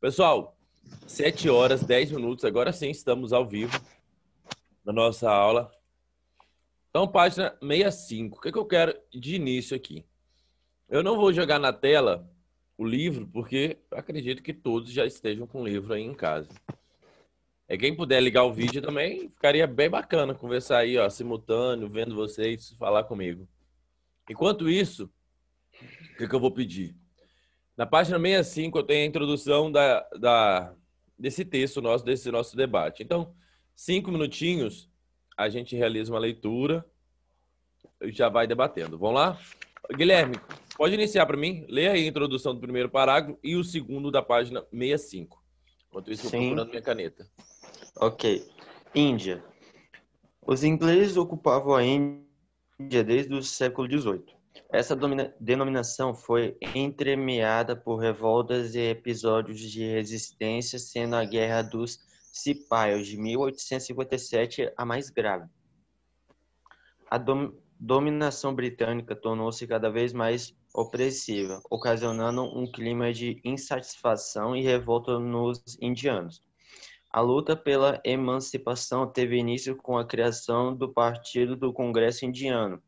Pessoal, 7 horas, 10 minutos, agora sim estamos ao vivo na nossa aula. Então, página 65. O que, é que eu quero de início aqui? Eu não vou jogar na tela o livro, porque acredito que todos já estejam com o livro aí em casa. É quem puder ligar o vídeo também, ficaria bem bacana conversar aí, ó, simultâneo, vendo vocês falar comigo. Enquanto isso, o que, é que eu vou pedir? Na página 65 eu tenho a introdução da, da, desse texto nosso, desse nosso debate. Então, cinco minutinhos, a gente realiza uma leitura e já vai debatendo. Vamos lá? Guilherme, pode iniciar para mim? Leia aí a introdução do primeiro parágrafo e o segundo da página 65. Enquanto isso, eu vou procurando minha caneta. Ok. Índia. Os ingleses ocupavam a Índia desde o século XVIII. Essa denominação foi entremeada por revoltas e episódios de resistência, sendo a Guerra dos Cipaios de 1857 a mais grave. A dom dominação britânica tornou-se cada vez mais opressiva, ocasionando um clima de insatisfação e revolta nos indianos. A luta pela emancipação teve início com a criação do Partido do Congresso Indiano,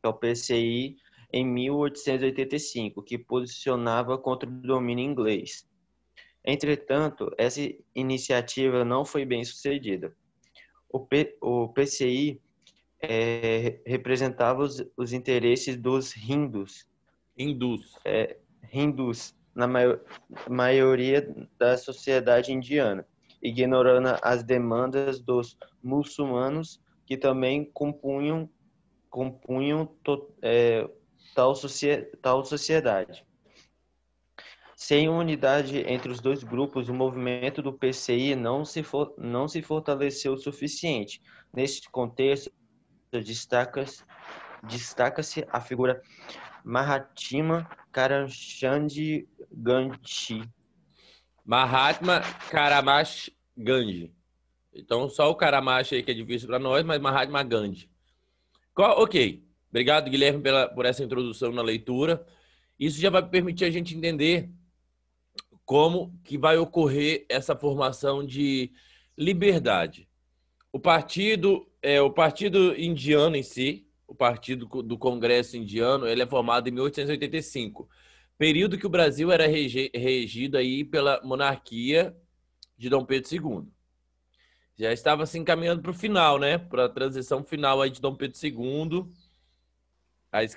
que é o PCI, em 1885, que posicionava contra o domínio inglês. Entretanto, essa iniciativa não foi bem sucedida. O, P, o PCI é, representava os, os, interesses dos hindus. Hindus. É, hindus, na maior, maioria da sociedade indiana, ignorando as demandas dos muçulmanos, que também compunham, compunham to, é, tal, socie tal sociedade. Sem unidade entre os dois grupos, o movimento do PCI não se, for, não se fortaleceu o suficiente. neste contexto, destaca-se destaca a figura Mahatma Karamchand Gandhi. Mahatma Karamash Gandhi. Então, só o Karamash aí que é difícil para nós, mas Mahatma Gandhi. Qual, ok. Obrigado, Guilherme, pela, por essa introdução na leitura. Isso já vai permitir a gente entender como que vai ocorrer essa formação de liberdade. O partido, é, o partido indiano em si, o partido do Congresso indiano, ele é formado em 1885, período que o Brasil era regido aí pela monarquia de Dom Pedro II. Já estava se assim, encaminhando para o final, né? Para a transição final aí de Dom Pedro II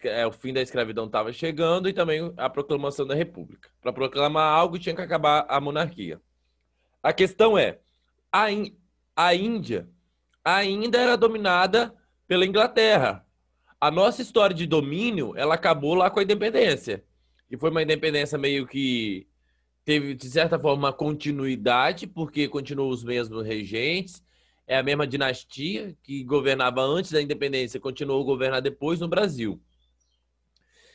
é, o fim da escravidão estava chegando e também a proclamação da República. Para proclamar algo, tinha que acabar a monarquia. A questão é: a, in, a Índia ainda era dominada pela Inglaterra. A nossa história de domínio ela acabou lá com a independência. E foi uma independência meio que teve, de certa forma, continuidade, porque continuou os mesmos regentes, é a mesma dinastia que governava antes da independência, continuou a governar depois no Brasil.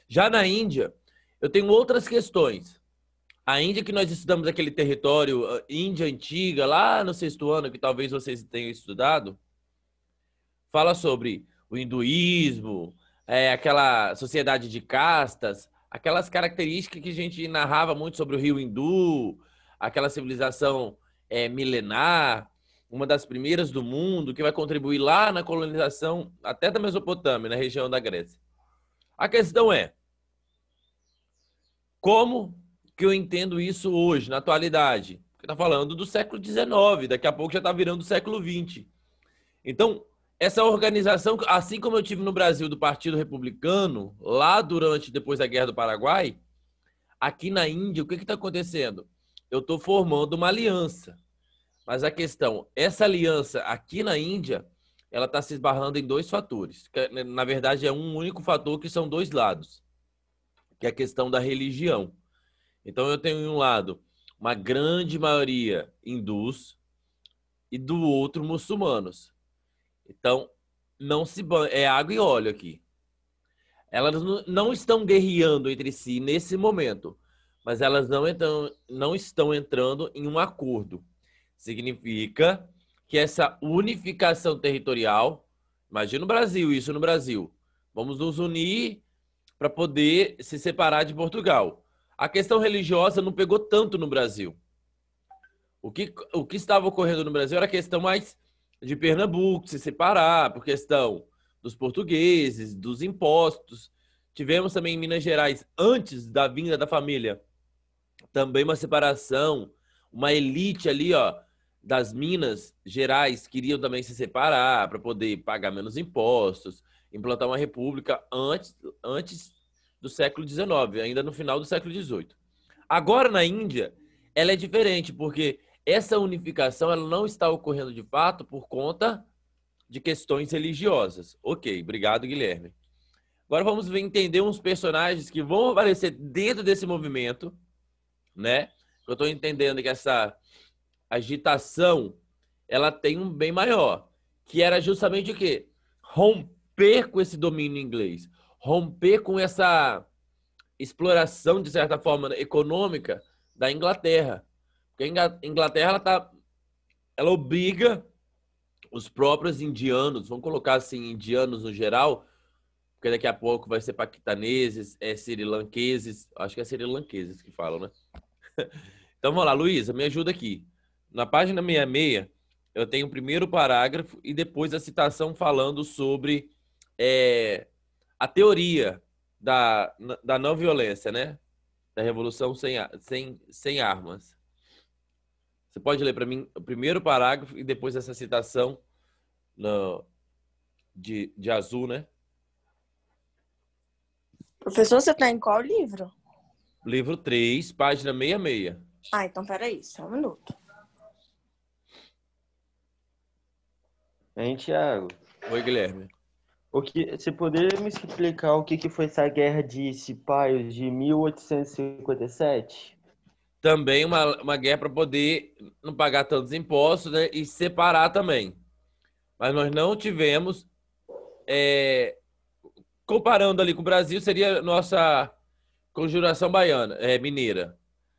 Já na Índia, eu tenho outras questões. A Índia que nós estudamos aquele território ah, Índia antiga, lá no sexto ano, que talvez vocês tenham estudado, fala sobre o hinduísmo, é, aquela sociedade de castas, aquelas características que a gente narrava muito sobre o rio hindu, aquela civilização é, milenar, uma das primeiras do mundo, que vai contribuir lá na colonização até da Mesopotâmia, na região da Grécia. A questão é: como que eu entendo isso hoje, na atualidade? Porque está falando do século XIX, daqui a pouco já está virando o século XX. Então, essa organização, assim como eu tive no Brasil do Partido Republicano, lá durante, depois da Guerra do Paraguai, aqui na Índia, o que está acontecendo? Eu estou formando uma aliança. Mas a questão, essa aliança aqui na Índia, ela está se esbarrando em dois fatores. Que, é, né, na verdade, é um único fator que são dois lados, que é a questão da religião. Então, eu tenho, em um lado, uma grande maioria hindus e do outro, muçulmanos. Então, não se é água e óleo aqui. Elas não estão guerreando entre si nesse momento, mas elas não, entram, não estão entrando em um acordo. Significa que essa unificação territorial, imagina o Brasil, isso no Brasil, vamos nos unir para poder se separar de Portugal. A questão religiosa não pegou tanto no Brasil. O que, o que estava ocorrendo no Brasil era a questão mais de Pernambuco se separar, por questão dos portugueses, dos impostos. Tivemos também em Minas Gerais, antes da vinda da família, também uma separação, uma elite ali, ó, das Minas Gerais queriam também se separar para poder pagar menos impostos, implantar uma república antes, antes do século XIX, ainda no final do século XVIII. Agora, na Índia, ela é diferente, porque essa unificação ela não está ocorrendo de fato por conta de questões religiosas. Ok, obrigado, Guilherme. Agora vamos entender uns personagens que vão aparecer dentro desse movimento, né? Eu estou entendendo que essa agitação, ela tem um bem maior, que era justamente o quê? Romper com esse domínio inglês, romper com essa exploração, de certa forma, econômica da Inglaterra. Porque a Inglaterra, ela, tá, ela obriga os próprios indianos, vamos colocar assim, indianos no geral, porque daqui a pouco vai ser paquistaneses, é sirilanqueses, acho que é sirilanqueses que falam, né? Então vamos lá, Luísa, me ajuda aqui. Na página 66, eu tenho o primeiro parágrafo e depois a citação falando sobre é, a teoria da, da não violência, né? Da revolução sem, sem, sem armas. Você pode ler para mim o primeiro parágrafo e depois essa citação no, de, de azul, né? Professor, você está em qual livro? Livro 3, página 66. Ah, então peraí, só um minuto. Hein, Thiago? Oi, Guilherme. O que, você poderia me explicar o que, que foi essa guerra de Cipaios de 1857? Também uma, uma guerra para poder não pagar tantos impostos né, e separar também. Mas nós não tivemos. É, comparando ali com o Brasil, seria nossa conjuração baiana, é, mineira.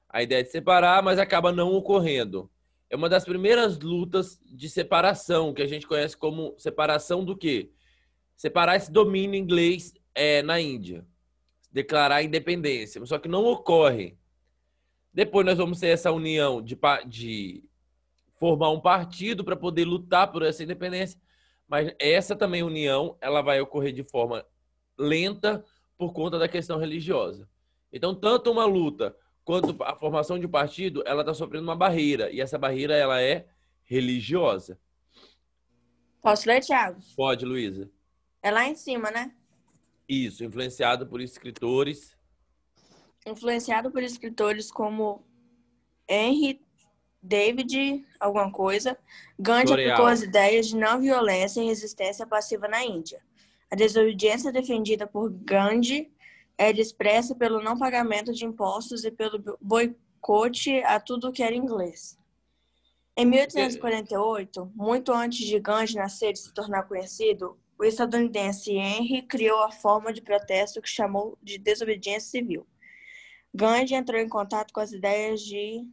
A ideia é de separar, mas acaba não ocorrendo é uma das primeiras lutas de separação, que a gente conhece como separação do quê? Separar esse domínio inglês é, na Índia. Declarar a independência. Só que não ocorre. Depois nós vamos ter essa união de, de formar um partido para poder lutar por essa independência. Mas essa também união, ela vai ocorrer de forma lenta por conta da questão religiosa. Então, tanto uma luta quanto à formação de um partido, ela está sofrendo uma barreira. E essa barreira, ela é religiosa. Posso ler, Thiago Pode, Luísa. É lá em cima, né? Isso, influenciado por escritores. Influenciado por escritores como Henry David, alguma coisa, Gandhi Floreal. aplicou as ideias de não violência e resistência passiva na Índia. A desobediência defendida por Gandhi é expressa pelo não pagamento de impostos e pelo boicote a tudo que era inglês. Em 1848, muito antes de Gandhi nascer e se tornar conhecido, o estadunidense Henry criou a forma de protesto que chamou de desobediência civil. Gandhi entrou em contato com as ideias de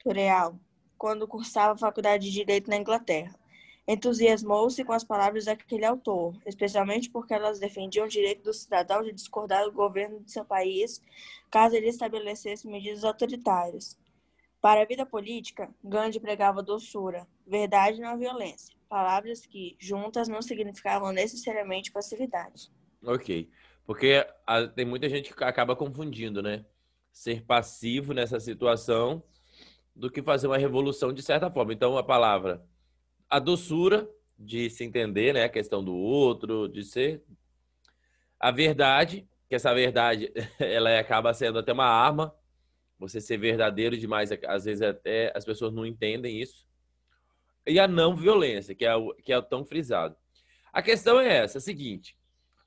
Tureal quando cursava a faculdade de Direito na Inglaterra entusiasmou-se com as palavras daquele autor, especialmente porque elas defendiam o direito do cidadão de discordar do governo de seu país caso ele estabelecesse medidas autoritárias. Para a vida política, Gandhi pregava doçura, verdade na não violência, palavras que, juntas, não significavam necessariamente passividade. Ok, porque ah, tem muita gente que acaba confundindo, né? Ser passivo nessa situação do que fazer uma revolução de certa forma. Então, a palavra a doçura de se entender, né, a questão do outro, de ser a verdade, que essa verdade ela acaba sendo até uma arma. Você ser verdadeiro demais, às vezes até as pessoas não entendem isso. E a não violência, que é o, que é o tão frisado. A questão é essa, é a seguinte: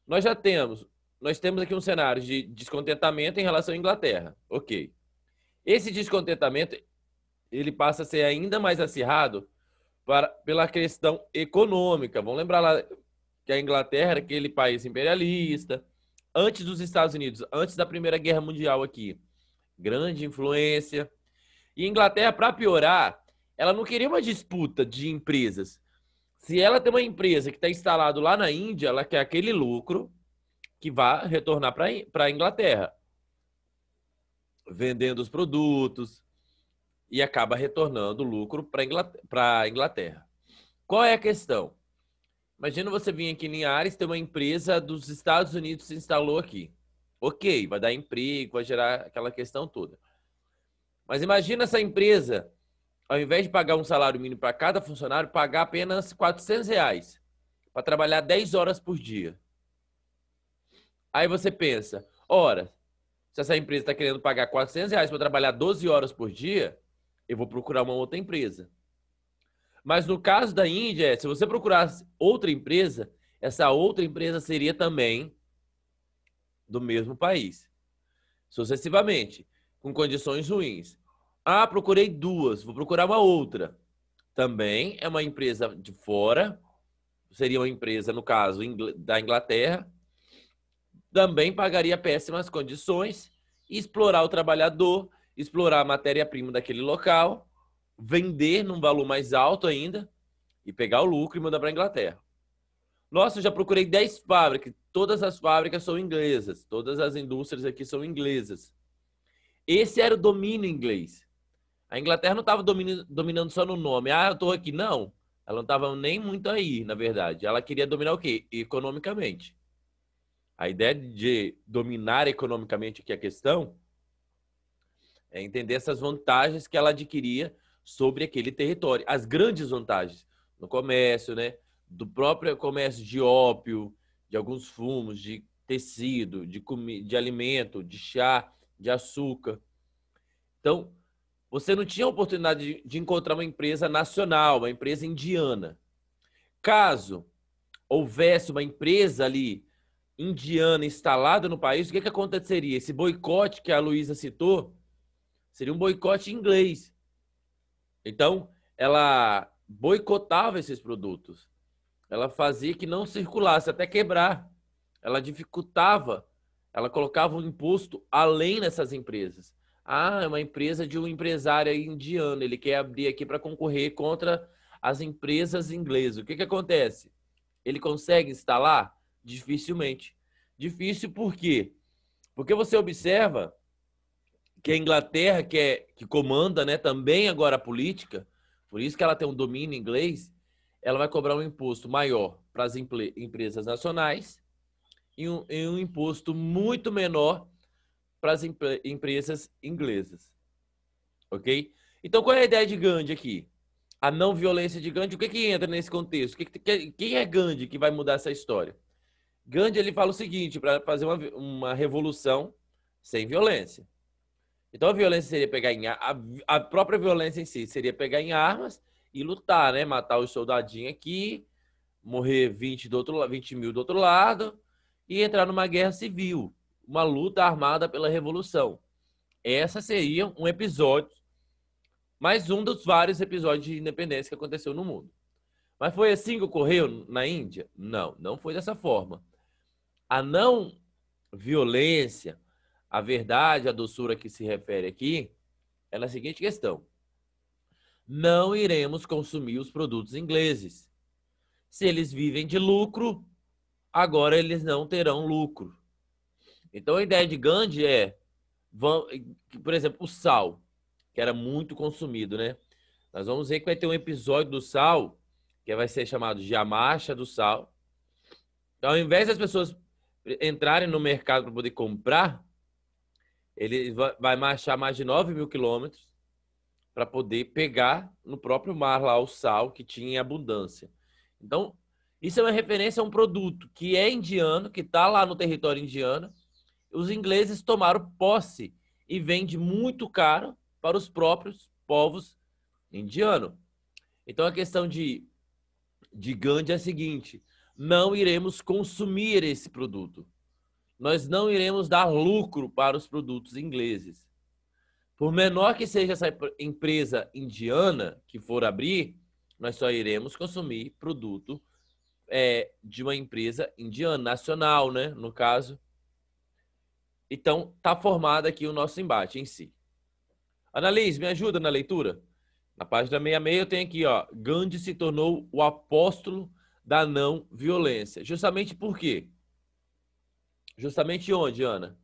nós já temos, nós temos aqui um cenário de descontentamento em relação à Inglaterra. OK. Esse descontentamento ele passa a ser ainda mais acirrado para, pela questão econômica. Vamos lembrar lá que a Inglaterra era uhum. aquele país imperialista, antes dos Estados Unidos, antes da Primeira Guerra Mundial aqui. Grande influência. E Inglaterra, para piorar, ela não queria uma disputa de empresas. Se ela tem uma empresa que está instalada lá na Índia, ela quer aquele lucro que vai retornar para a Inglaterra. Vendendo os produtos, e acaba retornando lucro para Inglaterra, a Inglaterra. Qual é a questão? Imagina você vir aqui em Linhares, tem uma empresa dos Estados Unidos se instalou aqui. Ok, vai dar emprego, vai gerar aquela questão toda. Mas imagina essa empresa, ao invés de pagar um salário mínimo para cada funcionário, pagar apenas 400 reais para trabalhar 10 horas por dia. Aí você pensa, ora, se essa empresa está querendo pagar 400 reais para trabalhar 12 horas por dia, eu vou procurar uma outra empresa. Mas no caso da Índia, se você procurasse outra empresa, essa outra empresa seria também do mesmo país, sucessivamente, com condições ruins. Ah, procurei duas, vou procurar uma outra. Também é uma empresa de fora, seria uma empresa, no caso, da Inglaterra. Também pagaria péssimas condições, explorar o trabalhador explorar a matéria-prima daquele local, vender num valor mais alto ainda e pegar o lucro e mandar para a Inglaterra. Nossa, eu já procurei 10 fábricas, todas as fábricas são inglesas, todas as indústrias aqui são inglesas. Esse era o domínio inglês. A Inglaterra não estava dominando só no nome. Ah, eu estou aqui. Não. Ela não estava nem muito aí, na verdade. Ela queria dominar o quê? Economicamente. A ideia de dominar economicamente aqui é a questão é entender essas vantagens que ela adquiria sobre aquele território. As grandes vantagens no comércio, né? Do próprio comércio de ópio, de alguns fumos, de tecido, de, comi de alimento, de chá, de açúcar. Então, você não tinha a oportunidade de, de encontrar uma empresa nacional, uma empresa indiana. Caso houvesse uma empresa ali indiana instalada no país, o que, que aconteceria? Esse boicote que a Luísa citou Seria um boicote inglês. Então, ela boicotava esses produtos. Ela fazia que não circulasse até quebrar. Ela dificultava. Ela colocava um imposto além dessas empresas. Ah, é uma empresa de um empresário indiano. Ele quer abrir aqui para concorrer contra as empresas inglesas. O que, que acontece? Ele consegue instalar? Dificilmente. Difícil por quê? Porque você observa que é a Inglaterra, que, é, que comanda né, também agora a política, por isso que ela tem um domínio inglês, ela vai cobrar um imposto maior para as empresas nacionais e um, e um, imposto muito menor para as empresas inglesas. Ok? Então, qual é a ideia de Gandhi aqui? A não violência de Gandhi, o que, que entra nesse contexto? Que, que, quem é Gandhi que vai mudar essa história? Gandhi ele fala o seguinte: para fazer uma, uma revolução sem violência. Então a violência seria pegar em a, a própria violência em si seria pegar em armas e lutar, né? Matar os soldadinhos aqui, morrer 20 do outro 20 mil do outro lado e entrar numa guerra civil, uma luta armada pela revolução. Essa seria um episódio, mais um dos vários episódios de independência que aconteceu no mundo. Mas foi assim que ocorreu na Índia? Não, não foi dessa forma. A não violência a verdade, a doçura que se refere aqui, ela é a seguinte questão. Não iremos consumir os produtos ingleses. Se eles vivem de lucro, agora eles não terão lucro. Então a ideia de Gandhi é, por exemplo, o sal, que era muito consumido, né? Nós vamos ver que vai ter um episódio do sal, que vai ser chamado de Amarcha do Sal. Então, ao invés das pessoas entrarem no mercado para poder comprar, ele vai marchar mais de 9 mil quilômetros para poder pegar no próprio mar lá o sal que tinha em abundância. Então, isso é uma referência a um produto que é indiano, que está lá no território indiano. Os ingleses tomaram posse e vende muito caro para os próprios povos indianos. Então, a questão de, de Gandhi é a seguinte: não iremos consumir esse produto nós não iremos dar lucro para os produtos ingleses. Por menor que seja essa empresa indiana que for abrir, nós só iremos consumir produto é, de uma empresa indiana, nacional, né? No caso. Então, tá formado aqui o nosso embate em si. Analise, me ajuda na leitura? Na página 66 eu tenho aqui, ó, Gandhi se tornou o apóstolo da não violência. Justamente por quê? Justamente onde, Ana?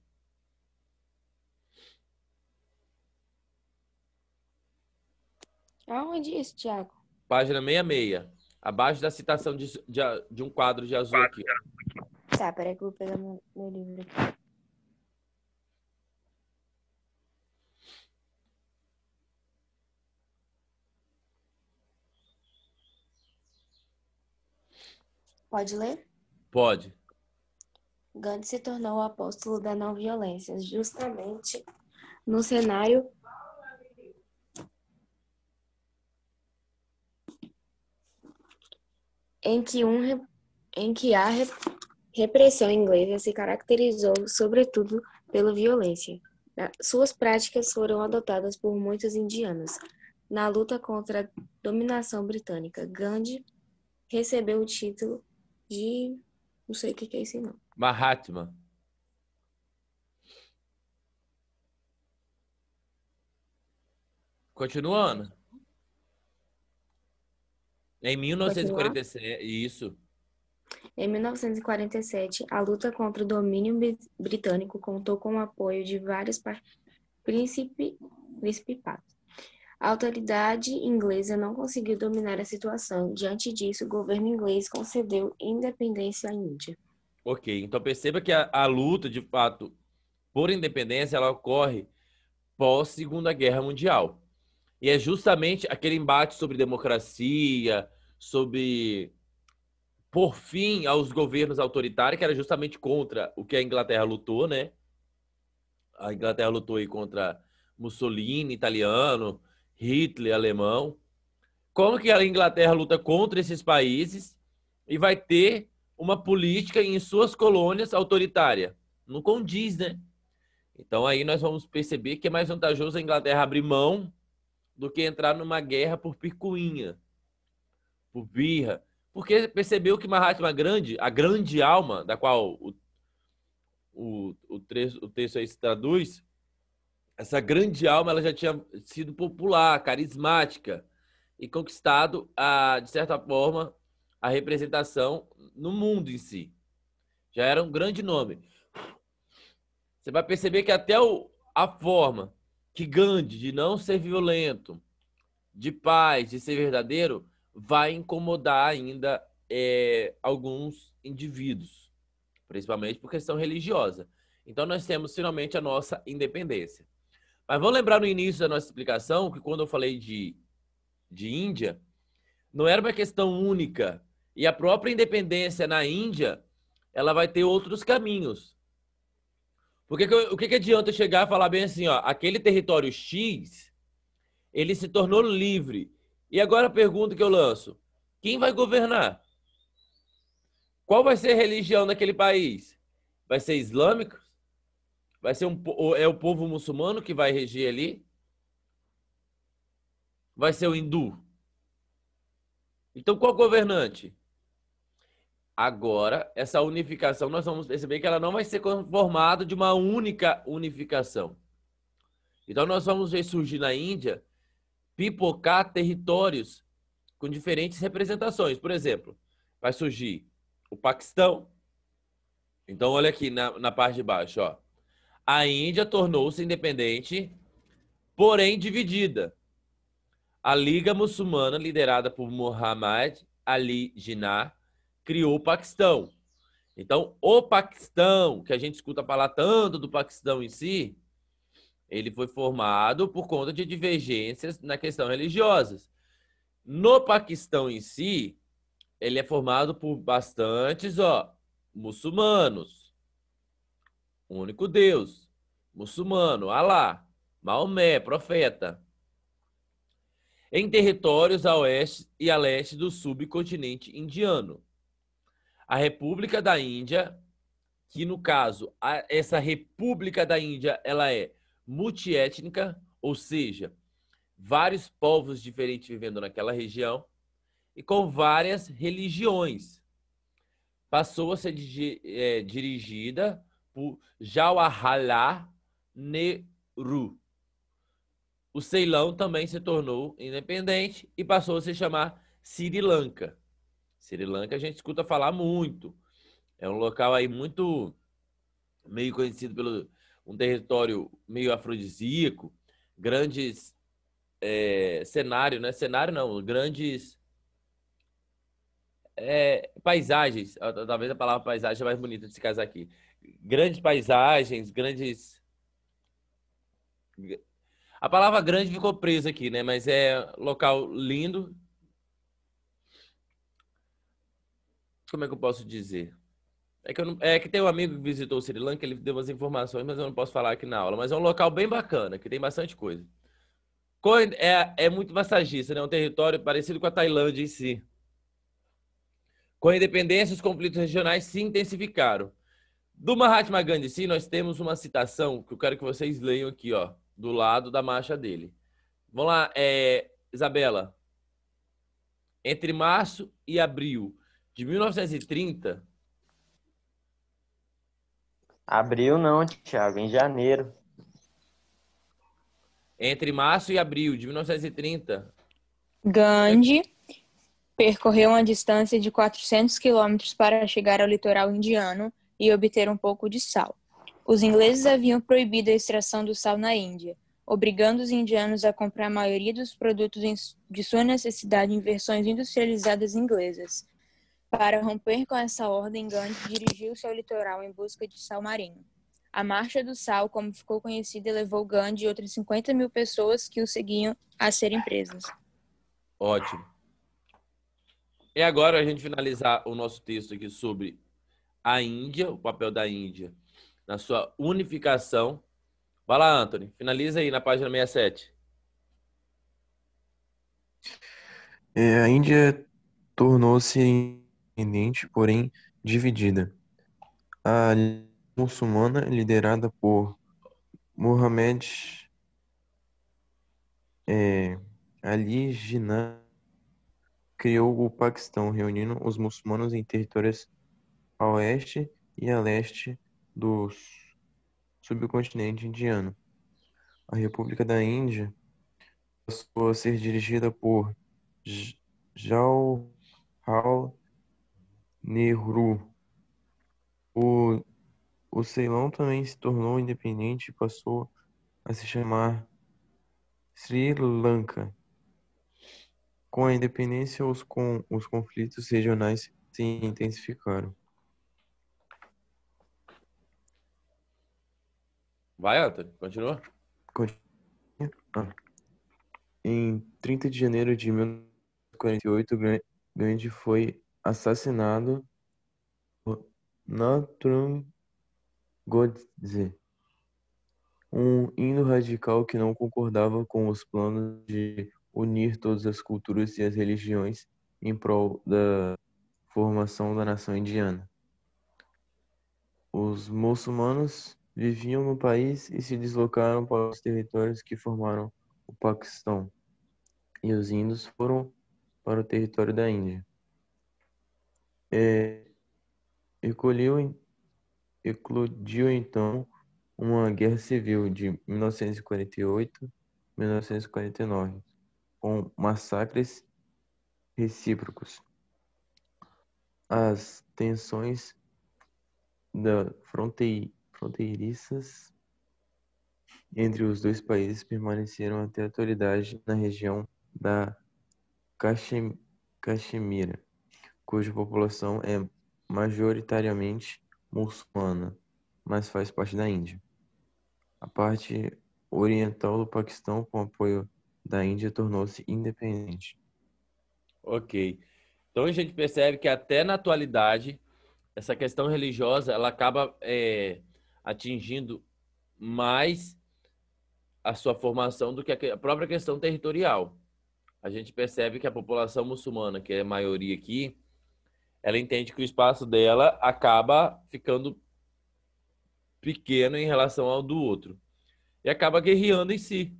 Aonde isso, Tiago? Página 66. Abaixo da citação de, de, de, um quadro de azul aqui. Tá, peraí que eu vou pegar meu, meu livro aqui. Pode ler? Pode. Gandhi se tornou o apóstolo da não violência, justamente no cenário em que, um, em que a repressão inglesa se caracterizou, sobretudo, pela violência. Suas práticas foram adotadas por muitos indianos. Na luta contra a dominação britânica, Gandhi recebeu o título de não sei o que, que é isso, não. Mahatma. Continuando. Em 1947, isso. Em 1947, a luta contra o domínio britânico contou com o apoio de vários príncipes, principados. A autoridade inglesa não conseguiu dominar a situação. Diante disso, o governo inglês concedeu independência à Índia. Ok, então perceba que a, a luta, de fato, por independência, ela ocorre pós Segunda Guerra Mundial. E é justamente aquele embate sobre democracia, sobre por fim aos governos autoritários, que era justamente contra o que a Inglaterra lutou, né? A Inglaterra lutou aí contra Mussolini, italiano, Hitler alemão. Como que a Inglaterra luta contra esses países e vai ter uma política em suas colônias autoritária? Não condiz, né? Então aí nós vamos perceber que é mais vantajoso a Inglaterra abrir mão do que entrar numa guerra por picuinha, por birra. Porque percebeu que Mahatma Grande, a grande alma, da qual o, o, o, trecho, o texto aí se traduz, essa grande alma ela já tinha sido popular, carismática e conquistado, a, de certa forma, a representação no mundo em si. Já era um grande nome. Você vai perceber que até o, a forma que Gandhi de não ser violento, de paz, de ser verdadeiro, vai incomodar ainda é, alguns indivíduos, principalmente por questão religiosa. Então nós temos finalmente a nossa independência. Mas vamos lembrar no início da nossa explicação que quando eu falei de, de Índia, não era uma questão única. E a própria independência na Índia, ela vai ter outros caminhos. Porque o que, que adianta chegar e falar bem assim, ó, aquele território X, ele se tornou livre. E agora a pergunta que eu lanço: quem vai governar? Qual vai ser a religião daquele país? Vai ser islâmico Vai ser um, é o povo muçulmano que vai reger ali? Vai ser o hindu? Então, qual governante? Agora, essa unificação, nós vamos perceber que ela não vai ser conformada de uma única unificação. Então, nós vamos ver surgir na Índia pipocar territórios com diferentes representações. Por exemplo, vai surgir o Paquistão. Então, olha aqui na, na parte de baixo, ó a Índia tornou-se independente, porém dividida. A Liga Muçulmana, liderada por Muhammad Ali Jinnah, criou o Paquistão. Então, o Paquistão, que a gente escuta falar tanto do Paquistão em si, ele foi formado por conta de divergências na questão religiosas. No Paquistão em si, ele é formado por bastantes ó, muçulmanos, único Deus, muçulmano, Alá, Maomé, profeta. Em territórios a oeste e a leste do subcontinente indiano. A República da Índia, que no caso, a, essa República da Índia, ela é multiétnica, ou seja, vários povos diferentes vivendo naquela região e com várias religiões. Passou a ser é, dirigida Tipo, Jawaharlal Nehru. O Ceilão também se tornou independente e passou a se chamar Sri Lanka. Sri Lanka a gente escuta falar muito. É um local aí muito meio conhecido pelo um território meio afrodisíaco, grandes é, cenário, né? Cenário não, grandes é, paisagens. Talvez a palavra paisagem é mais bonita de se casar aqui grandes paisagens, grandes. A palavra grande ficou presa aqui, né? Mas é local lindo. Como é que eu posso dizer? É que, não... é que tem um amigo que visitou o Sri Lanka, ele deu umas informações, mas eu não posso falar aqui na aula. Mas é um local bem bacana, que tem bastante coisa. É, é muito massagista, né? É um território parecido com a Tailândia em si. Com a independência, os conflitos regionais se intensificaram. Do Mahatma Gandhi, sim, nós temos uma citação que eu quero que vocês leiam aqui, ó, do lado da marcha dele. Vamos lá, é, Isabela. Entre março e abril de 1930. Abril não, Thiago, em janeiro. Entre março e abril de 1930. Gandhi percorreu uma distância de 400 quilômetros para chegar ao litoral indiano e obter um pouco de sal. Os ingleses haviam proibido a extração do sal na Índia, obrigando os indianos a comprar a maioria dos produtos de sua necessidade em versões industrializadas inglesas. Para romper com essa ordem, Gandhi dirigiu-se ao litoral em busca de sal marinho. A Marcha do Sal, como ficou conhecida, levou Gandhi e outras 50 mil pessoas que o seguiam a serem presas. Ótimo. E agora a gente finalizar o nosso texto aqui sobre a Índia, o papel da Índia na sua unificação. Vai lá, Anthony, finaliza aí na página 67. É, a Índia tornou-se independente, porém dividida. A muçulmana, liderada por Mohamed é, Ali Jinnah, criou o Paquistão, reunindo os muçulmanos em territórios a oeste e a leste do subcontinente indiano. A República da Índia passou a ser dirigida por Jawaharlal Nehru. O, o Ceilão também se tornou independente e passou a se chamar Sri Lanka. Com a independência, os, com, os conflitos regionais se intensificaram. Vai, Anthony, continua. Em 30 de janeiro de 1948, Gandhi foi assassinado por Natram Godze, um indo radical que não concordava com os planos de unir todas as culturas e as religiões em prol da formação da nação indiana. Os muçulmanos viviam no país e se deslocaram para os territórios que formaram o Paquistão, e os índios foram para o território da Índia. É, eclodiu, eclodiu então uma guerra civil de 1948-1949, com massacres recíprocos. As tensões da fronteira fronteiriças entre os dois países permaneceram até a atualidade na região da Caxem Caxemira, cuja população é majoritariamente muçulmana, mas faz parte da Índia. A parte oriental do Paquistão, com apoio da Índia, tornou-se independente. Ok. Então a gente percebe que até na atualidade essa questão religiosa ela acaba é, atingindo mais a sua formação do que a própria questão territorial. A gente percebe que a população muçulmana, que é a maioria aqui, ela entende que o espaço dela acaba ficando pequeno em relação ao do outro e acaba guerreando em si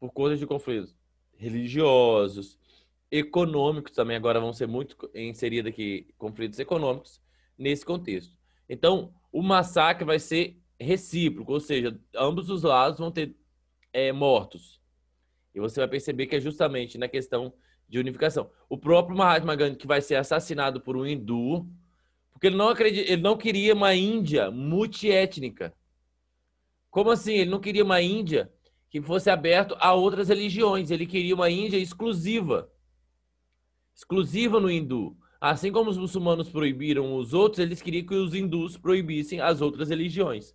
por conta de conflitos religiosos, econômicos também agora vão ser muito inseridos aqui conflitos econômicos nesse contexto. Então, o massacre vai ser recíproco, ou seja, ambos os lados vão ter é, mortos. E você vai perceber que é justamente na questão de unificação. O próprio Mahatma Gandhi que vai ser assassinado por um hindu, porque ele não acredita, ele não queria uma Índia multiétnica. Como assim? Ele não queria uma Índia que fosse aberto a outras religiões. Ele queria uma Índia exclusiva, exclusiva no hindu. Assim como os muçulmanos proibiram os outros, eles queriam que os hindus proibissem as outras religiões.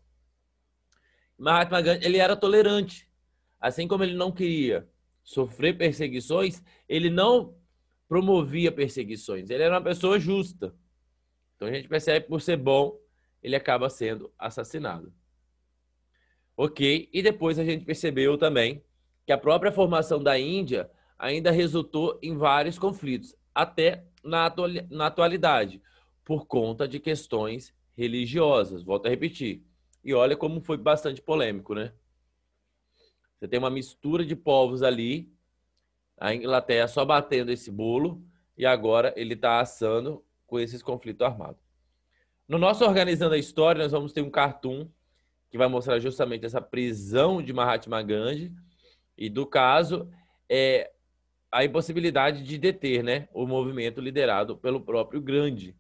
Mahatma Gandhi ele era tolerante. Assim como ele não queria sofrer perseguições, ele não promovia perseguições. Ele era uma pessoa justa. Então a gente percebe que por ser bom, ele acaba sendo assassinado. Ok, e depois a gente percebeu também que a própria formação da Índia ainda resultou em vários conflitos, até na, atualidade, por conta de questões religiosas. Volto a repetir. E olha como foi bastante polêmico, né? Você tem uma mistura de povos ali, a Inglaterra só batendo esse bolo, e agora ele está assando com esses conflitos armados. No nosso Organizando a História, nós vamos ter um cartoon que vai mostrar justamente essa prisão de Mahatma Gandhi e do caso é a impossibilidade de deter, né, o movimento liderado pelo próprio Grande.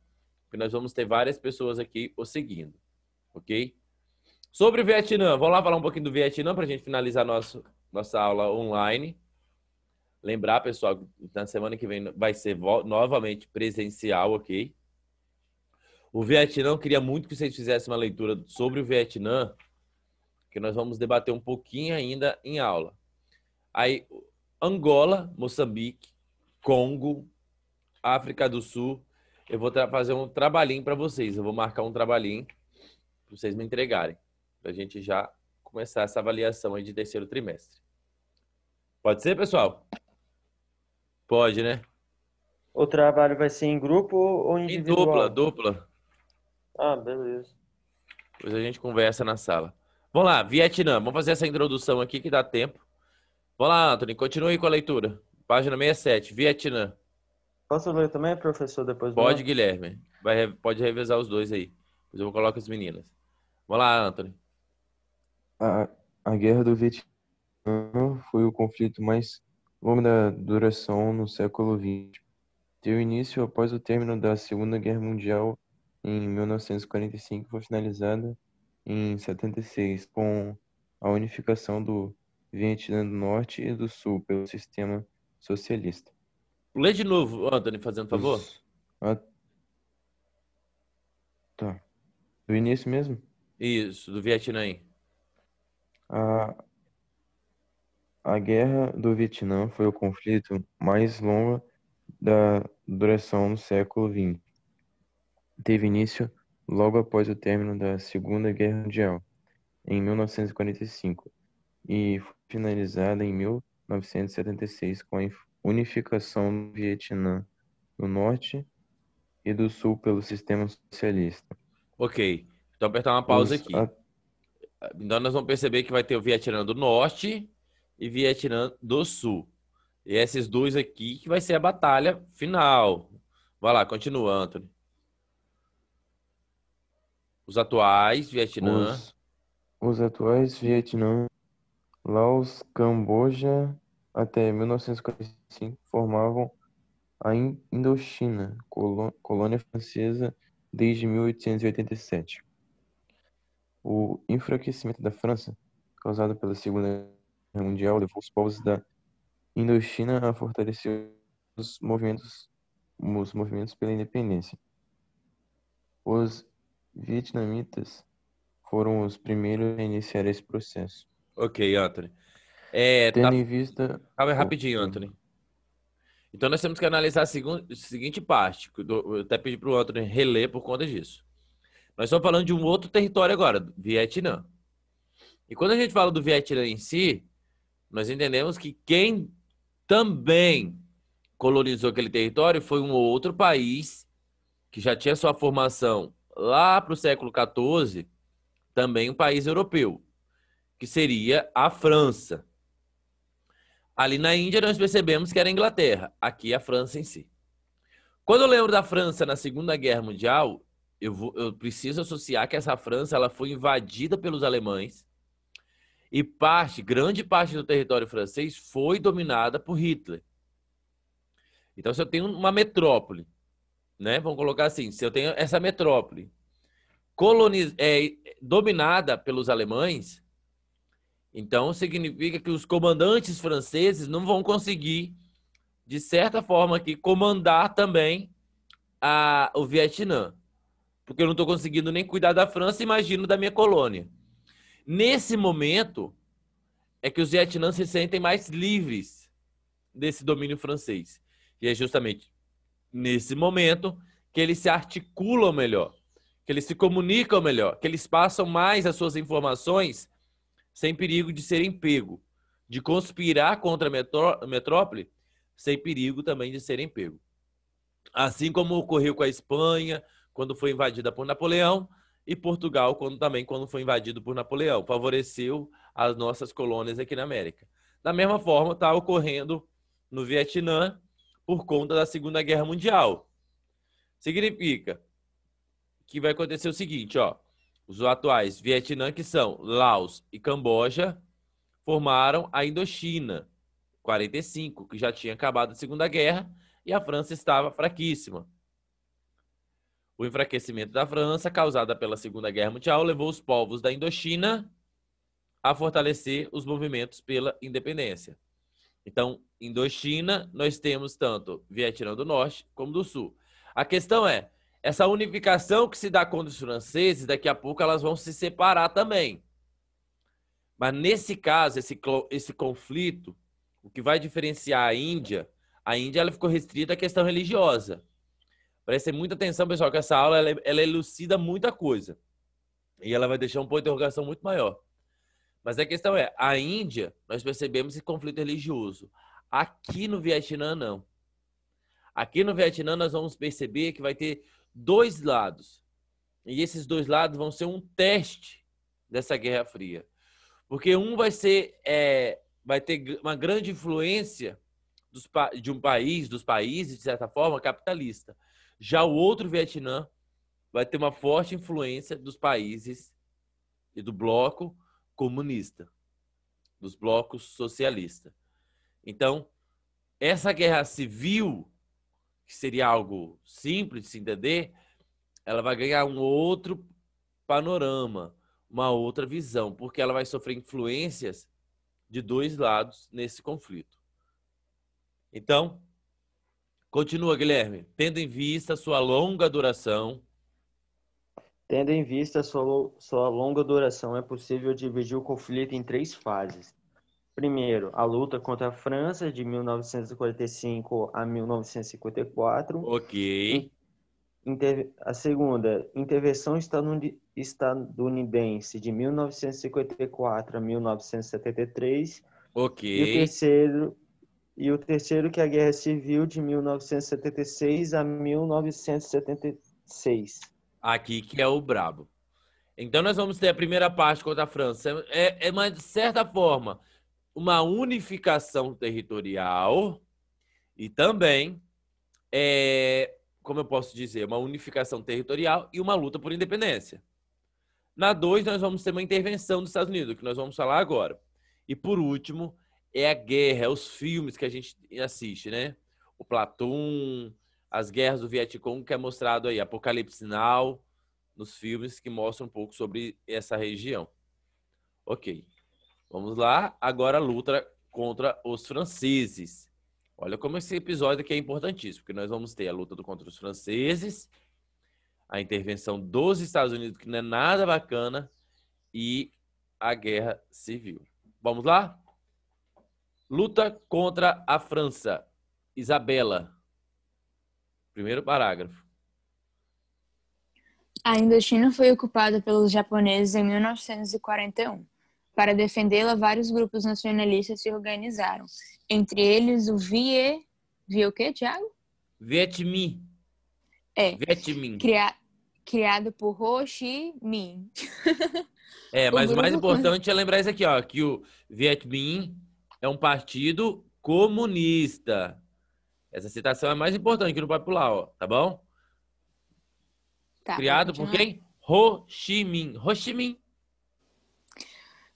nós vamos ter várias pessoas aqui o seguindo, ok? Sobre o Vietnã, vamos lá falar um pouquinho do Vietnã para a gente finalizar nosso, nossa aula online. Lembrar, pessoal, na semana que vem vai ser novamente presencial, ok? O Vietnã, eu queria muito que vocês fizessem uma leitura sobre o Vietnã, que nós vamos debater um pouquinho ainda em aula. Aí, Angola, Moçambique, Congo, África do Sul. Eu vou fazer um trabalhinho para vocês. Eu vou marcar um trabalhinho para vocês me entregarem para a gente já começar essa avaliação aí de terceiro trimestre. Pode ser, pessoal? Pode, né? O trabalho vai ser em grupo ou individual? Em dupla, dupla. Ah, beleza. Depois a gente conversa na sala. Vamos lá, Vietnã. Vamos fazer essa introdução aqui que dá tempo. Vamos lá, Anthony, continue com a leitura. Página 67, Vietnã. Posso ler também, professor, depois? Pode, Guilherme. Vai, pode revezar os dois aí. Depois eu vou colocar as meninas. Vamos lá, Anthony. A, a Guerra do Vietnã foi o conflito mais longo da duração no século XX. Teve início após o término da Segunda Guerra Mundial em 1945 foi finalizada em 76 com a unificação do Vietnã do Norte e do Sul pelo sistema socialista. Lê de novo, Anthony, fazendo favor. tá. Do início mesmo? Isso, do Vietnã. aí. A, a Guerra do Vietnã foi o conflito mais longo da duração do século XX. Teve início logo após o término da Segunda Guerra Mundial, em 1945, e foi finalizada em 1976 com a unificação do Vietnã do norte e do sul pelo sistema socialista. Ok, então apertar uma pausa Os aqui. Então nós vamos perceber que vai ter o Vietnã do Norte e Vietnã do Sul. E esses dois aqui que vai ser a batalha final. Vai lá, continua, Anthony. Os atuais Vietnã. Os, os atuais Vietnã, Laos, Camboja até 1945 formavam a Indochina, colônia francesa desde 1887. O enfraquecimento da França, causado pela Segunda Guerra Mundial, levou os povos da Indochina a fortalecer os movimentos, os movimentos pela independência. Os vietnamitas foram os primeiros a iniciar esse processo. Ok, Anthony. É, tá- Tendo tá... em vista. Calma aí, rapidinho, Anthony. Então nós temos que analisar a, segunda, a seguinte parte. Eu até pedi para o Anthony reler por conta disso. Nós estamos falando de um outro território agora, Vietnã. E quando a gente fala do Vietnã em si, nós entendemos que quem também colonizou aquele território foi um outro país que já tinha sua formação lá para o século XIV, também um país europeu, que seria a França. Ali na Índia nós percebemos que era a Inglaterra, aqui a França em si. Quando eu lembro da França na Segunda Guerra Mundial, eu, vou, eu preciso associar que essa França ela foi invadida pelos alemães e parte, grande parte do território francês foi dominada por Hitler. Então, se eu tenho uma metrópole, né? Vamos colocar assim, se eu tenho essa metrópole coloniz... é, dominada pelos alemães, então significa que os comandantes franceses não vão conseguir, de certa forma, que comandar também a... o Vietnã porque eu não estou conseguindo nem cuidar da França, imagino da minha colônia. Nesse momento é que os vietnãs se sentem mais livres desse domínio francês. E é justamente nesse momento que eles se articulam melhor, que eles se comunicam melhor, que eles passam mais as suas informações sem perigo de serem pego, de conspirar contra a metrópole sem perigo também de serem pego. Assim como ocorreu com a Espanha, quando foi invadida por Napoleão, e Portugal quando, também quando foi invadido por Napoleão. Favoreceu as nossas colônias aqui na América. Da mesma forma, está ocorrendo no Vietnã por conta da Segunda Guerra Mundial. Significa que vai acontecer o seguinte, ó. Os atuais Vietnã, que são Laos e Camboja, formaram a Indochina, 45, que já tinha acabado a Segunda Guerra e a França estava fraquíssima. O enfraquecimento da França, causada pela Segunda Guerra Mundial, levou os povos da Indochina a fortalecer os movimentos pela independência. Então, Indochina, nós temos tanto Vietnã do Norte como do Sul. A questão é, essa unificação que se dá com os franceses, daqui a pouco elas vão se separar também. Mas nesse caso, esse, esse conflito, o que vai diferenciar a Índia, a Índia ela ficou restrita à questão religiosa. Prestem muita atenção, pessoal, que essa aula ela, é, ela elucida muita coisa. E ela vai deixar um ponto de interrogação muito maior. Mas a questão é, a Índia, nós percebemos esse conflito religioso. Aqui no Vietnã, não. Aqui no Vietnã, nós vamos perceber que vai ter dois lados. E esses dois lados vão ser um teste dessa Guerra Fria. Porque um vai ser, é, vai ter uma grande influência dos, de um país, dos países, de certa forma, capitalista. Já o outro Vietnã vai ter uma forte influência dos países e do bloco comunista, dos blocos socialistas. Então, essa guerra civil, que seria algo simples de se entender, ela vai ganhar um outro panorama, uma outra visão, porque ela vai sofrer influências de dois lados nesse conflito. Então, Continua, Guilherme. Tendo em vista sua longa duração. Tendo em vista sua, sua longa duração, é possível dividir o conflito em três fases. Primeiro, a luta contra a França de 1945 a 1954. Ok. A segunda, intervenção estadunidense de 1954 a 1973. Ok. E o terceiro, e o terceiro que é a Guerra Civil de 1976 a 1976. Aqui que é o brabo. Então nós vamos ter a primeira parte contra a França. É, é uma, de certa forma, uma unificação territorial e também, é, como eu posso dizer, uma unificação territorial e uma luta por independência. Na 2, nós vamos ter uma intervenção dos Estados Unidos, que nós vamos falar agora. E por último, é a guerra, é os filmes que a gente assiste, né? O Platão, as guerras do Vietcong, que é mostrado aí, Apocalipse Now, nos filmes que mostram um pouco sobre essa região. Ok. Vamos lá. Agora a luta contra os franceses. Olha como esse episódio aqui é importantíssimo, porque nós vamos ter a luta contra os franceses, a intervenção dos Estados Unidos, que não é nada bacana, e a guerra civil. Vamos lá? Luta contra a França. Isabela. Primeiro parágrafo. A Indochina foi ocupada pelos japoneses em 1941. Para defendê-la, vários grupos nacionalistas se organizaram, entre eles o Vie... Vie o quê, Thiago? Viet Minh. É. Viet Minh. Cria... Criado por Ho Chi Minh. é, mas o, o mais importante é lembrar isso aqui, ó, que o Viet Minh é um partido comunista. Essa citação é mais importante que no popular, ó, tá bom? Tá, Criado por quem? Ho Chi Minh. Ho Chi Minh.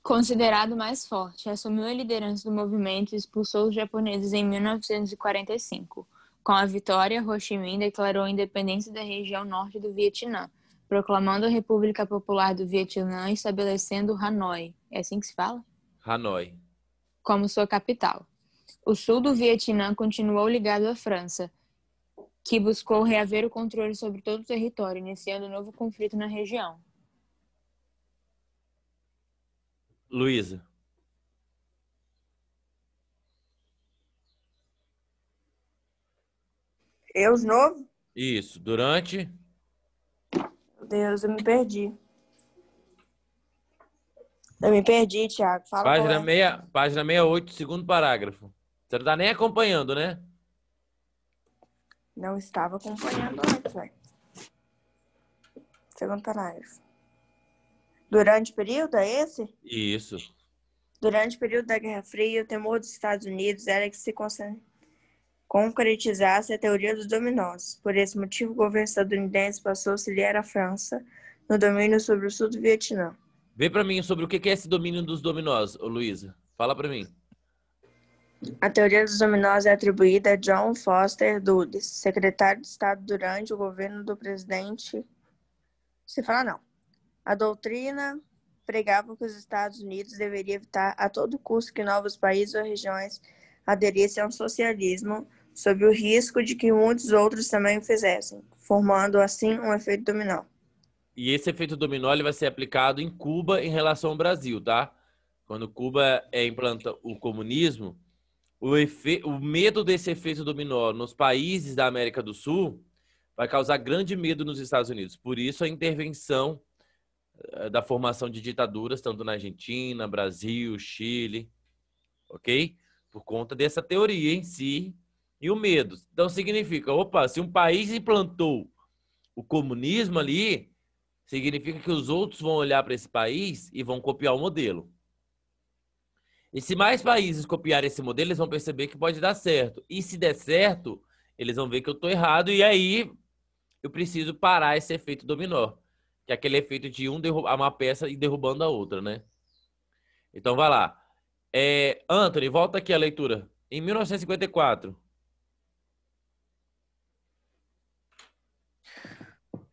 Considerado mais forte, assumiu a liderança do movimento e expulsou os japoneses em 1945. Com a vitória, Ho Chi Minh declarou a independência da região norte do Vietnã, proclamando a República Popular do Vietnã e estabelecendo Hanoi. É assim que se fala? Hanoi como sua capital. O sul do Vietnã continuou ligado à França, que buscou reaver o controle sobre todo o território, iniciando um novo conflito na região. Luísa. Eu de novo? Isso, durante. Meu Deus, eu me perdi. Eu me perdi, Thiago. Fala é. página, meia, página 68, segundo parágrafo. Você não tá nem acompanhando, né? Não estava acompanhando antes, velho. Né? Segundo parágrafo. Durante o período, é esse? Isso. Durante o período da Guerra Fria, o temor dos Estados Unidos era que se concretizasse a teoria dos dominós. Por esse motivo, o governo estadunidense passou a auxiliar a França no domínio sobre o sul do Vietnã. Vê para mim sobre o que é esse domínio dos dominós, Luísa. Fala para mim. A teoria dos dominós é atribuída a John Foster Dulles, secretário de Estado durante o governo do presidente. Se fala não. A doutrina pregava que os Estados Unidos deveriam evitar a todo custo que novos países ou regiões aderissem ao socialismo, sob o risco de que muitos outros também o fizessem, formando assim um efeito dominó. E esse efeito dominó ele vai ser aplicado em Cuba em relação ao Brasil, tá? Quando Cuba é implanta o comunismo, o, efe... o medo desse efeito dominó nos países da América do Sul vai causar grande medo nos Estados Unidos. Por isso a intervenção eh, da formação de ditaduras, tanto na Argentina, Brasil, Chile, ok? Por conta dessa teoria em si e o medo. Então significa, opa, se um país implantou o comunismo ali, significa que os outros vão olhar para esse país e vão copiar o modelo. E se mais países copiarem esse modelo, eles vão perceber que pode dar certo. E se der certo, eles vão ver que eu estou errado e aí eu preciso parar esse efeito dominó, que é aquele efeito de um derrubar uma peça e derrubando a outra, né? Então vai lá. É, Anthony, volta aqui a leitura. Em 1954,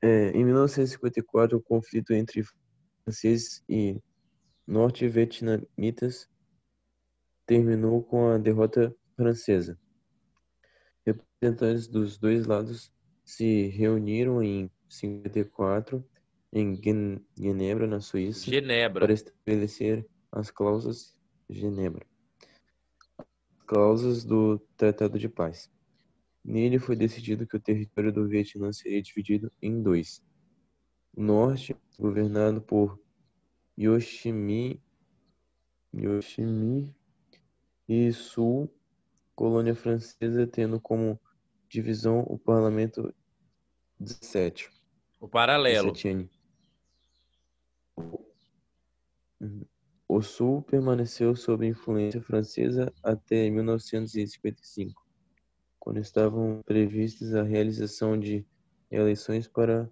É, em 1954, o conflito entre franceses e norte-vietnamitas terminou com a derrota francesa. Representantes dos dois lados se reuniram em 54 em Genebra, na Suíça, Genebra. para estabelecer as cláusulas Genebra, cláusulas do Tratado de Paz. Nele foi decidido que o território do Vietnã seria dividido em dois. O norte, governado por Yoshimi, e sul, colônia francesa, tendo como divisão o parlamento 17. O paralelo. O sul permaneceu sob influência francesa até 1955 quando estavam previstas a realização de eleições para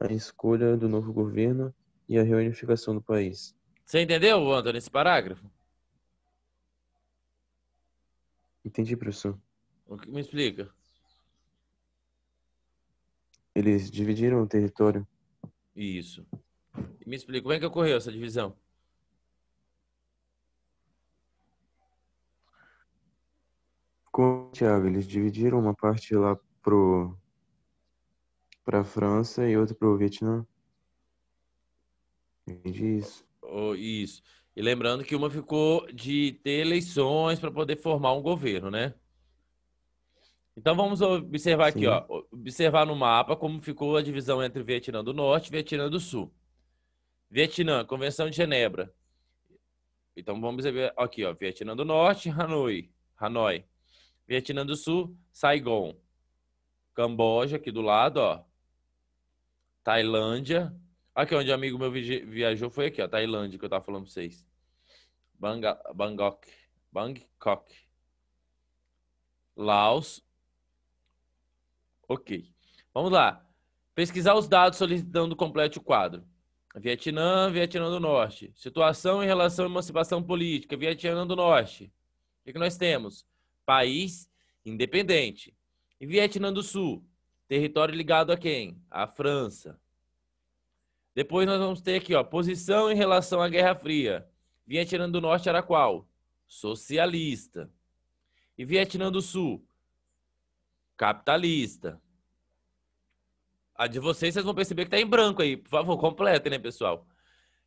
a escolha do novo governo e a reunificação do país. Você entendeu, Antônio, esse parágrafo? Entendi, professor. O que me explica? Eles dividiram o território. Isso. Me explica, como é que ocorreu essa divisão? Thiago, eles dividiram uma parte lá pro para França e outra pro Vietnã. Entendi isso. Oh, isso. E lembrando que uma ficou de ter eleições para poder formar um governo, né? Então vamos observar Sim. aqui, ó. Observar no mapa como ficou a divisão entre Vietnã do Norte e Vietnã do Sul. Vietnã, Convenção de Genebra. Então vamos ver aqui, ó. Vietnã do Norte, Hanoi. Hanoi. Vietnã do Sul, Saigon. Camboja, aqui do lado, ó. Tailândia. Aqui onde um amigo meu viajou foi aqui, ó. Tailândia, que eu tava falando pra vocês. Banga, Bangkok. Bangkok. Laos. Ok. Vamos lá. Pesquisar os dados solicitando complete o quadro. Vietnã, Vietnã do Norte. Situação em relação à emancipação política, Vietnã do Norte. O que, que nós temos? país independente. E Vietnã do Sul, território ligado a quem? A França. Depois nós vamos ter aqui, ó, posição em relação à Guerra Fria. Vietnã do Norte era qual? Socialista. E Vietnã do Sul? Capitalista. A de vocês, vocês vão perceber que está em branco aí. Por favor, completem, né, pessoal?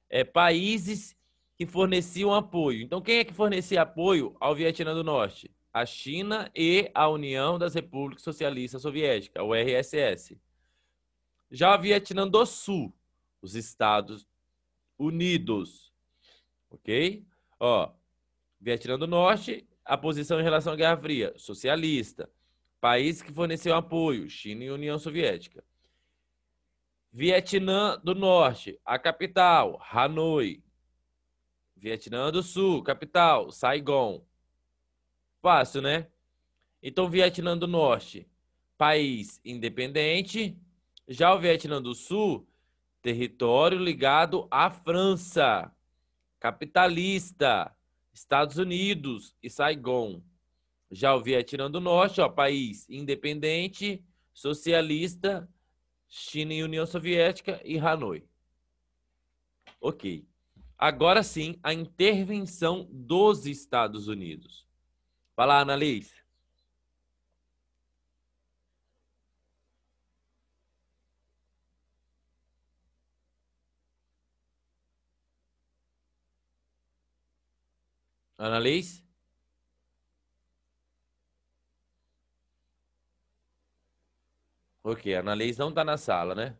É, países que forneciam apoio. Então, quem é que fornecia apoio ao Vietnã do Norte? a China e a União das Repúblicas Socialistas Soviéticas, o RSS. Já o Vietnã do Sul, os Estados Unidos. OK? Ó, Vietnã do Norte, a posição em relação à Guerra Fria, socialista. País que forneceu apoio, China e União Soviética. Vietnã do Norte, a capital, Hanoi. Vietnã do Sul, capital, Saigon. Fácil, né? Então, Vietnã do Norte, país independente. Já o Vietnã do Sul, território ligado à França, capitalista, Estados Unidos e Saigon. Já o Vietnã do Norte, ó, país independente, socialista, China e União Soviética e Hanoi. Ok. Agora sim, a intervenção dos Estados Unidos. Vai lá, Annalise. Annalise? Ok, a Annalise não está na sala, né?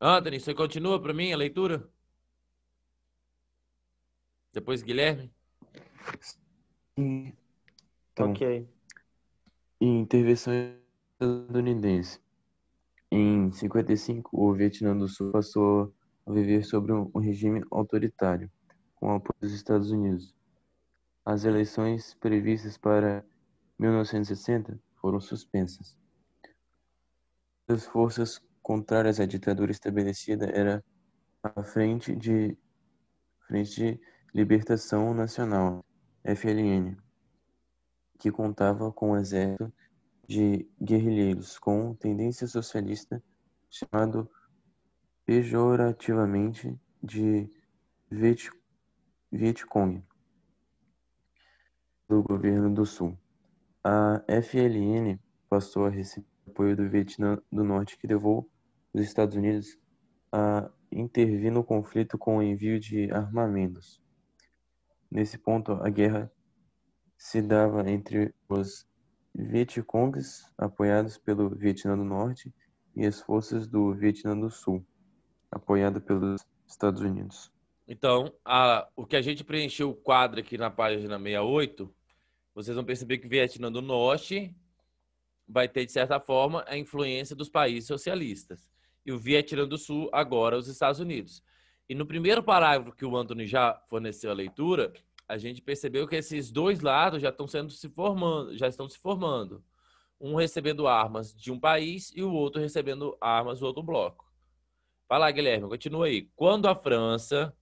Anthony, você continua para mim a leitura? Depois Guilherme? Então, ok. Intervenção estadunidense. Em 55, o Vietnã do Sul passou a viver sobre um regime autoritário, com apoio dos Estados Unidos. As eleições previstas para 1960 foram suspensas. As forças contrárias à ditadura estabelecida era a Frente de Frente de Libertação Nacional, FLN, que contava com um exército de guerrilheiros com tendência socialista chamado pejorativamente de Viet, Vietcong do governo do Sul. A FLN passou a receber apoio do Vietnã do Norte, que levou os Estados Unidos a intervir no conflito com o envio de armamentos. Nesse ponto, a guerra se dava entre os Vietcongs, apoiados pelo Vietnã do Norte, e as forças do Vietnã do Sul, apoiado pelos Estados Unidos. Então, a, o que a gente preencheu o quadro aqui na página 68, vocês vão perceber que o Vietnã do Norte vai ter, de certa forma, a influência dos países socialistas. E o Vietnã do Sul, agora, os Estados Unidos. E no primeiro parágrafo que o Anthony já forneceu a leitura, a gente percebeu que esses dois lados já estão sendo se formando, já estão se formando. Um recebendo armas de um país e o outro recebendo armas do outro bloco. Vai lá, Guilherme, continua aí. Quando a França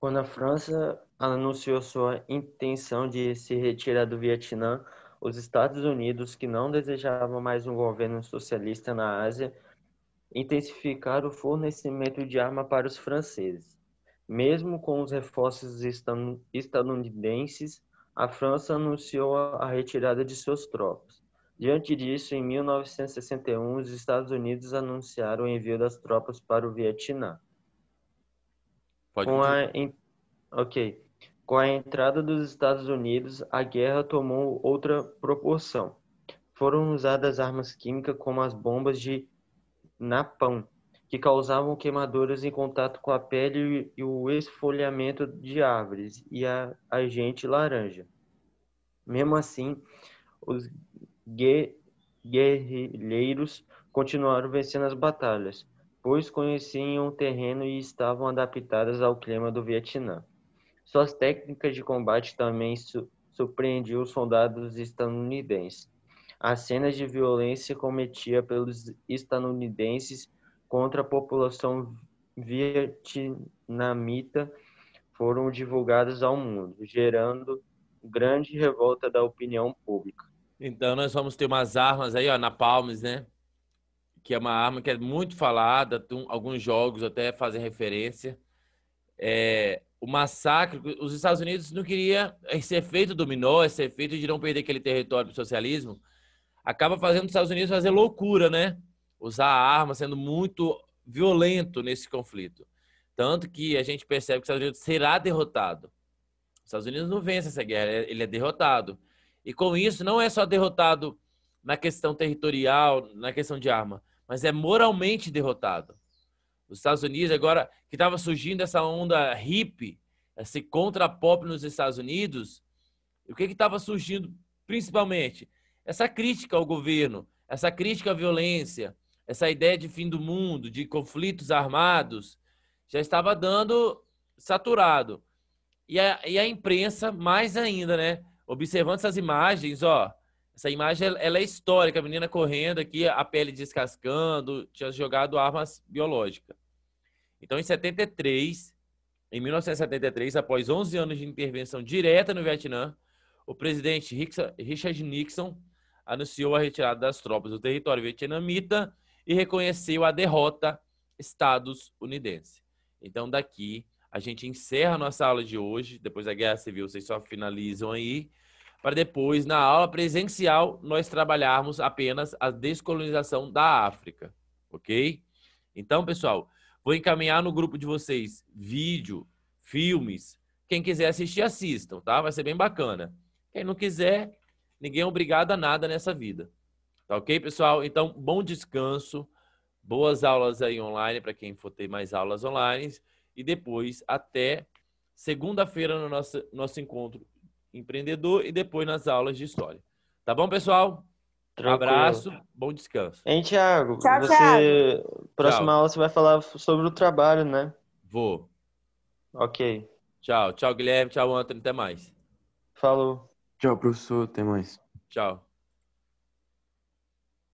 quando a França anunciou sua intenção de se retirar do Vietnã, os Estados Unidos, que não desejavam mais um governo socialista na Ásia, intensificar o fornecimento de arma para os franceses. Mesmo com os reforços estadunidenses, a França anunciou a retirada de suas tropas. Diante disso, em 1961, os Estados Unidos anunciaram o envio das tropas para o Vietnã. Pode com a... Ok. Com a entrada dos Estados Unidos, a guerra tomou outra proporção. Foram usadas armas químicas como as bombas de na pão, que causavam queimaduras em contato com a pele e o esfolhamento de árvores e a agente laranja. Mesmo assim, os guerrilheiros continuaram vencendo as batalhas, pois conheciam o terreno e estavam adaptadas ao clima do Vietnã. Suas técnicas de combate também su surpreendiam os soldados estadunidenses as cenas de violência cometida pelos estadunidenses contra a população vietnamita foram divulgadas ao mundo, gerando grande revolta da opinião pública. Então nós vamos ter umas armas aí, ó, na Palmes, né? Que é uma arma que é muito falada, alguns jogos até fazem referência. É, o massacre, os Estados Unidos não queria esse efeito dominó, esse efeito de não perder aquele território para o socialismo, acaba fazendo os Estados Unidos fazer loucura, né? Usar a arma, sendo muito violento nesse conflito. Tanto que a gente percebe que os Estados Unidos será derrotado. Os Estados Unidos não vence essa guerra, é, ele é derrotado. E com isso, não é só derrotado na questão territorial, na questão de arma, mas é moralmente derrotado. Os Estados Unidos, agora que estava surgindo essa onda hippie, esse contra-pop nos Estados Unidos, o que estava surgindo principalmente? essa crítica ao governo, essa crítica à violência, essa ideia de fim do mundo, de conflitos armados, já estava dando saturado. E a, e a imprensa, mais ainda, né? Observando essas imagens, ó. Essa imagem ela é histórica, a menina correndo aqui, a pele descascando, tinha jogado armas biológicas. Então, em 73, em 1973, após 11 anos de intervenção direta no Vietnã, o presidente Richard Nixon anunciou a retirada das tropas do território vietnamita e reconheceu a derrota estadunidense. Então, daqui, a gente encerra a nossa aula de hoje. Depois da Guerra Civil, vocês só finalizam aí. Para depois, na aula presencial, nós trabalharmos apenas a descolonização da África. Ok? Então, pessoal, vou encaminhar no grupo de vocês vídeo, filmes. Quem quiser assistir, assistam, tá? Vai ser bem bacana. Quem não quiser, Ninguém é obrigado a nada nessa vida. Tá ok, pessoal? Então, bom descanso, boas aulas aí online para quem for ter mais aulas online. E depois, até segunda-feira no nosso, nosso encontro empreendedor e depois nas aulas de história. Tá bom, pessoal? Tranquilo. Abraço, bom descanso. Hein, Thiago? Tchau, você... Thiago. Próxima tchau. aula você vai falar sobre o trabalho, né? Vou. Ok. Tchau, tchau, Guilherme. Tchau, Antônio. Até mais. Falou. Tchau, professor. Até mais. Tchau.